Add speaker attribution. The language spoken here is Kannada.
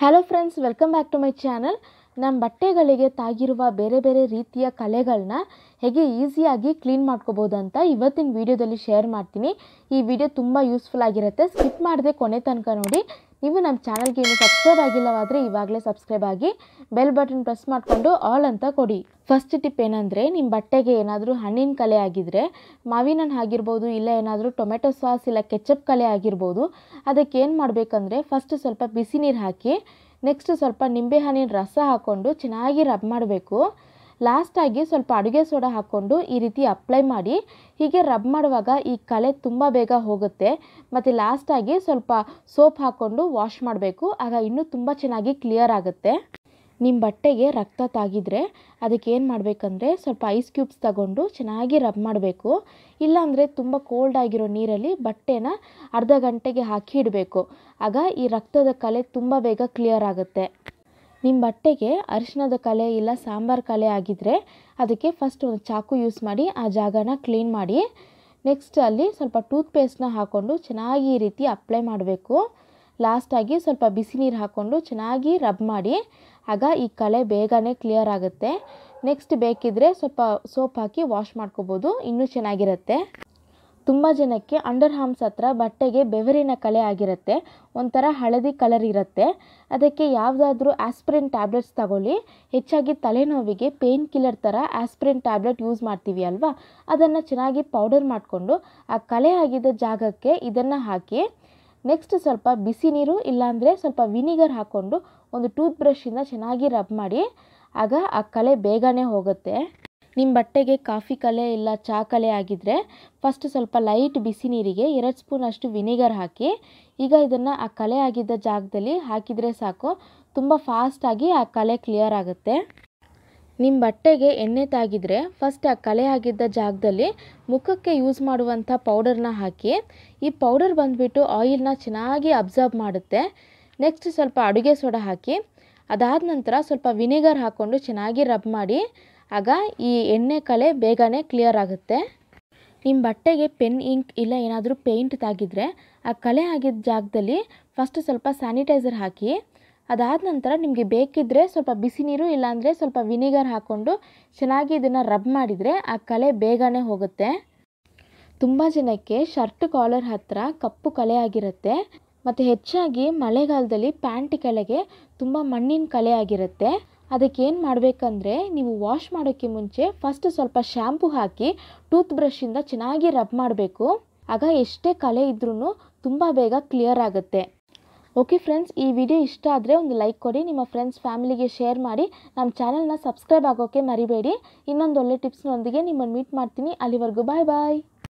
Speaker 1: hello friends welcome back to my channel ನಮ್ಮ ಬಟ್ಟೆಗಳಿಗೆ ತಾಗಿರುವ ಬೇರೆ ಬೇರೆ ರೀತಿಯ ಕಲೆಗಳನ್ನ ಹೇಗೆ ಈಸಿಯಾಗಿ ಕ್ಲೀನ್ ಮಾಡ್ಕೋಬೋದು ಅಂತ ಇವತ್ತಿನ ವೀಡಿಯೋದಲ್ಲಿ ಶೇರ್ ಮಾಡ್ತೀನಿ ಈ ವಿಡಿಯೋ ತುಂಬ ಯೂಸ್ಫುಲ್ ಆಗಿರುತ್ತೆ ಸ್ಕಿಪ್ ಮಾಡದೆ ಕೊನೆ ತನಕ ನೋಡಿ ನೀವು ನಮ್ಮ ಚಾನಲ್ಗೆ ಇನ್ನು ಸಬ್ಸ್ಕ್ರೈಬ್ ಆಗಿಲ್ಲವಾದರೆ ಇವಾಗಲೇ ಸಬ್ಸ್ಕ್ರೈಬ್ ಆಗಿ ಬೆಲ್ ಬಟನ್ ಪ್ರೆಸ್ ಮಾಡಿಕೊಂಡು ಆಲ್ ಅಂತ ಕೊಡಿ ಫಸ್ಟ್ ಟಿಪ್ ಏನಂದರೆ ನಿಮ್ಮ ಬಟ್ಟೆಗೆ ಏನಾದರೂ ಹಣ್ಣಿನ ಕಲೆ ಆಗಿದ್ದರೆ ಮಾವಿನ ಹಣ್ಣು ಆಗಿರ್ಬೋದು ಇಲ್ಲ ಏನಾದರೂ ಟೊಮೆಟೊ ಸಾಸ್ ಇಲ್ಲ ಕೆಚಪ್ ಕಲೆ ಆಗಿರ್ಬೋದು ಅದಕ್ಕೆ ಏನು ಮಾಡಬೇಕಂದ್ರೆ ಫಸ್ಟ್ ಸ್ವಲ್ಪ ಬಿಸಿ ನೀರು ಹಾಕಿ ನೆಕ್ಸ್ಟ್ ಸ್ವಲ್ಪ ನಿಂಬೆಹಣ್ಣಿನ ರಸ ಹಾಕ್ಕೊಂಡು ಚೆನ್ನಾಗಿ ರಬ್ ಮಾಡಬೇಕು ಲಾಸ್ಟಾಗಿ ಸ್ವಲ್ಪ ಅಡುಗೆ ಸೋಡಾ ಹಾಕ್ಕೊಂಡು ಈ ರೀತಿ ಅಪ್ಲೈ ಮಾಡಿ ಹೀಗೆ ರಬ್ ಮಾಡುವಾಗ ಈ ಕಲೆ ತುಂಬ ಬೇಗ ಹೋಗುತ್ತೆ ಮತ್ತು ಲಾಸ್ಟಾಗಿ ಸ್ವಲ್ಪ ಸೋಪ್ ಹಾಕ್ಕೊಂಡು ವಾಶ್ ಮಾಡಬೇಕು ಆಗ ಇನ್ನೂ ತುಂಬ ಚೆನ್ನಾಗಿ ಕ್ಲಿಯರ್ ಆಗುತ್ತೆ ನಿಮ್ಮ ಬಟ್ಟೆಗೆ ರಕ್ತ ತಾಗಿದರೆ ಅದಕ್ಕೆ ಏನು ಮಾಡಬೇಕಂದ್ರೆ ಸ್ವಲ್ಪ ಐಸ್ ಕ್ಯೂಬ್ಸ್ ತಗೊಂಡು ಚೆನ್ನಾಗಿ ರಬ್ ಮಾಡಬೇಕು ಇಲ್ಲಾಂದರೆ ತುಂಬ ಕೋಲ್ಡ್ ಆಗಿರೋ ನೀರಲ್ಲಿ ಬಟ್ಟೆನ ಅರ್ಧ ಗಂಟೆಗೆ ಹಾಕಿ ಇಡಬೇಕು ಆಗ ಈ ರಕ್ತದ ಕಲೆ ತುಂಬ ಬೇಗ ಕ್ಲಿಯರ್ ಆಗುತ್ತೆ ನಿಮ್ಮ ಬಟ್ಟೆಗೆ ಅರಿಶಿಣದ ಕಲೆ ಇಲ್ಲ ಸಾಂಬಾರು ಕಲೆ ಆಗಿದ್ದರೆ ಅದಕ್ಕೆ ಫಸ್ಟ್ ಒಂದು ಚಾಕು ಯೂಸ್ ಮಾಡಿ ಆ ಜಾಗನ ಕ್ಲೀನ್ ಮಾಡಿ ನೆಕ್ಸ್ಟ್ ಅಲ್ಲಿ ಸ್ವಲ್ಪ ಟೂತ್ ಹಾಕ್ಕೊಂಡು ಚೆನ್ನಾಗಿ ಈ ರೀತಿ ಅಪ್ಲೈ ಮಾಡಬೇಕು ಲಾಸ್ಟಾಗಿ ಸ್ವಲ್ಪ ಬಿಸಿ ನೀರು ಹಾಕ್ಕೊಂಡು ಚೆನ್ನಾಗಿ ರಬ್ ಮಾಡಿ ಆಗ ಈ ಕಲೆ ಬೇಗನೆ ಕ್ಲಿಯರ್ ಆಗುತ್ತೆ ನೆಕ್ಸ್ಟ್ ಬೇಕಿದ್ದರೆ ಸ್ವಲ್ಪ ಸೋಪ್ ಹಾಕಿ ವಾಶ್ ಮಾಡ್ಕೋಬೋದು ಇನ್ನೂ ಚೆನ್ನಾಗಿರುತ್ತೆ ತುಂಬ ಜನಕ್ಕೆ ಅಂಡರ್ ಹಾರ್ಮ್ಸ್ ಹತ್ರ ಬಟ್ಟೆಗೆ ಬೆವರಿನ ಕಲೆ ಆಗಿರುತ್ತೆ ಒಂಥರ ಹಳದಿ ಕಲರ್ ಇರುತ್ತೆ ಅದಕ್ಕೆ ಯಾವುದಾದ್ರೂ ಆ್ಯಸ್ಪ್ರಿನ್ ಟ್ಯಾಬ್ಲೆಟ್ಸ್ ತಗೊಳ್ಳಿ ಹೆಚ್ಚಾಗಿ ತಲೆನೋವಿಗೆ ಪೇಯ್ನ್ ಕಿಲ್ಲರ್ ಥರ ಆ್ಯಸ್ಪ್ರಿನ್ ಟ್ಯಾಬ್ಲೆಟ್ ಯೂಸ್ ಮಾಡ್ತೀವಿ ಅಲ್ವಾ ಅದನ್ನು ಚೆನ್ನಾಗಿ ಪೌಡರ್ ಮಾಡಿಕೊಂಡು ಆ ಕಲೆ ಆಗಿದ್ದ ಜಾಗಕ್ಕೆ ಇದನ್ನು ಹಾಕಿ ನೆಕ್ಸ್ಟ್ ಸ್ವಲ್ಪ ಬಿಸಿ ನೀರು ಇಲ್ಲಾಂದರೆ ಸ್ವಲ್ಪ ವಿನಿಗರ್ ಹಾಕ್ಕೊಂಡು ಒಂದು ಟೂತ್ ಬ್ರಷಿಂದ ಚೆನ್ನಾಗಿ ರಬ್ ಮಾಡಿ ಆಗ ಆ ಕಲೆ ಬೇಗನೆ ಹೋಗುತ್ತೆ ನಿಮ್ಮ ಬಟ್ಟೆಗೆ ಕಾಫಿ ಕಲೆ ಇಲ್ಲ ಚಾ ಕಲೆ ಆಗಿದ್ದರೆ ಫಸ್ಟ್ ಸ್ವಲ್ಪ ಲೈಟ್ ಬಿಸಿ ನೀರಿಗೆ ಎರಡು ಸ್ಪೂನ್ ಅಷ್ಟು ವಿನೆಗರ್ ಹಾಕಿ ಈಗ ಇದನ್ನು ಆ ಕಲೆ ಆಗಿದ್ದ ಜಾಗದಲ್ಲಿ ಹಾಕಿದರೆ ಸಾಕು ತುಂಬ ಫಾಸ್ಟಾಗಿ ಆ ಕಲೆ ಕ್ಲಿಯರ್ ಆಗುತ್ತೆ ನಿಮ್ಮ ಬಟ್ಟೆಗೆ ಎಣ್ಣೆ ತಾಗಿದರೆ ಫಸ್ಟ್ ಆ ಕಲೆ ಆಗಿದ್ದ ಜಾಗದಲ್ಲಿ ಮುಖಕ್ಕೆ ಯೂಸ್ ಮಾಡುವಂಥ ಪೌಡರ್ನ ಹಾಕಿ ಈ ಪೌಡರ್ ಬಂದುಬಿಟ್ಟು ಆಯಿಲ್ನ ಚೆನ್ನಾಗಿ ಅಬ್ಸರ್ವ್ ಮಾಡುತ್ತೆ ನೆಕ್ಸ್ಟ್ ಸ್ವಲ್ಪ ಅಡುಗೆ ಸೋಡಾ ಹಾಕಿ ಅದಾದ ನಂತರ ಸ್ವಲ್ಪ ವಿನೆಗರ್ ಹಾಕ್ಕೊಂಡು ಚೆನ್ನಾಗಿ ರಬ್ ಮಾಡಿ ಆಗ ಈ ಎಣ್ಣೆ ಕಲೆ ಬೇಗನೆ ಕ್ಲಿಯರ್ ಆಗುತ್ತೆ ನಿಮ್ಮ ಬಟ್ಟೆಗೆ ಪೆನ್ ಇಂಕ್ ಇಲ್ಲ ಏನಾದರೂ ಪೇಂಟ್ ತಾಗಿದ್ರೆ ಆ ಕಲೆ ಆಗಿದ್ದ ಜಾಗದಲ್ಲಿ ಫಸ್ಟ್ ಸ್ವಲ್ಪ ಸ್ಯಾನಿಟೈಸರ್ ಹಾಕಿ ಅದಾದ ನಂತರ ನಿಮಗೆ ಬೇಕಿದ್ದರೆ ಸ್ವಲ್ಪ ಬಿಸಿ ನೀರು ಇಲ್ಲಾಂದರೆ ಸ್ವಲ್ಪ ವಿನಿಗರ್ ಹಾಕ್ಕೊಂಡು ಚೆನ್ನಾಗಿ ಇದನ್ನು ರಬ್ ಮಾಡಿದರೆ ಆ ಕಲೆ ಬೇಗನೆ ಹೋಗುತ್ತೆ ತುಂಬ ಜನಕ್ಕೆ ಶರ್ಟ್ ಕಾಲರ್ ಹತ್ತಿರ ಕಪ್ಪು ಕಲೆ ಆಗಿರುತ್ತೆ ಮತ್ತು ಹೆಚ್ಚಾಗಿ ಮಳೆಗಾಲದಲ್ಲಿ ಪ್ಯಾಂಟ್ ಕೆಳಗೆ ತುಂಬ ಮಣ್ಣಿನ ಕಲೆ ಆಗಿರುತ್ತೆ ಅದಕ್ಕೇನು ಮಾಡಬೇಕಂದ್ರೆ ನೀವು ವಾಶ್ ಮಾಡೋಕ್ಕೆ ಮುಂಚೆ ಫಸ್ಟ್ ಸ್ವಲ್ಪ ಶ್ಯಾಂಪು ಹಾಕಿ ಟೂತ್ ಬ್ರಷಿಂದ ಚೆನ್ನಾಗಿ ರಬ್ ಮಾಡಬೇಕು ಆಗ ಎಷ್ಟೇ ಕಲೆ ಇದ್ರೂ ತುಂಬ ಬೇಗ ಕ್ಲಿಯರ್ ಆಗುತ್ತೆ ಓಕೆ ಫ್ರೆಂಡ್ಸ್ ಈ ವಿಡಿಯೋ ಇಷ್ಟ ಆದರೆ ಒಂದು ಲೈಕ್ ಕೊಡಿ ನಿಮ್ಮ ಫ್ರೆಂಡ್ಸ್ ಫ್ಯಾಮಿಲಿಗೆ ಶೇರ್ ಮಾಡಿ ನಮ್ಮ ಚಾನಲ್ನ ಸಬ್ಸ್ಕ್ರೈಬ್ ಆಗೋಕ್ಕೆ ಮರಿಬೇಡಿ ಇನ್ನೊಂದು ಒಳ್ಳೆ ಟಿಪ್ಸ್ನೊಂದಿಗೆ ನಿಮ್ಮನ್ನು ಮೀಟ್ ಮಾಡ್ತೀನಿ ಅಲ್ಲಿವರೆಗೂ ಬಾಯ್ ಬಾಯ್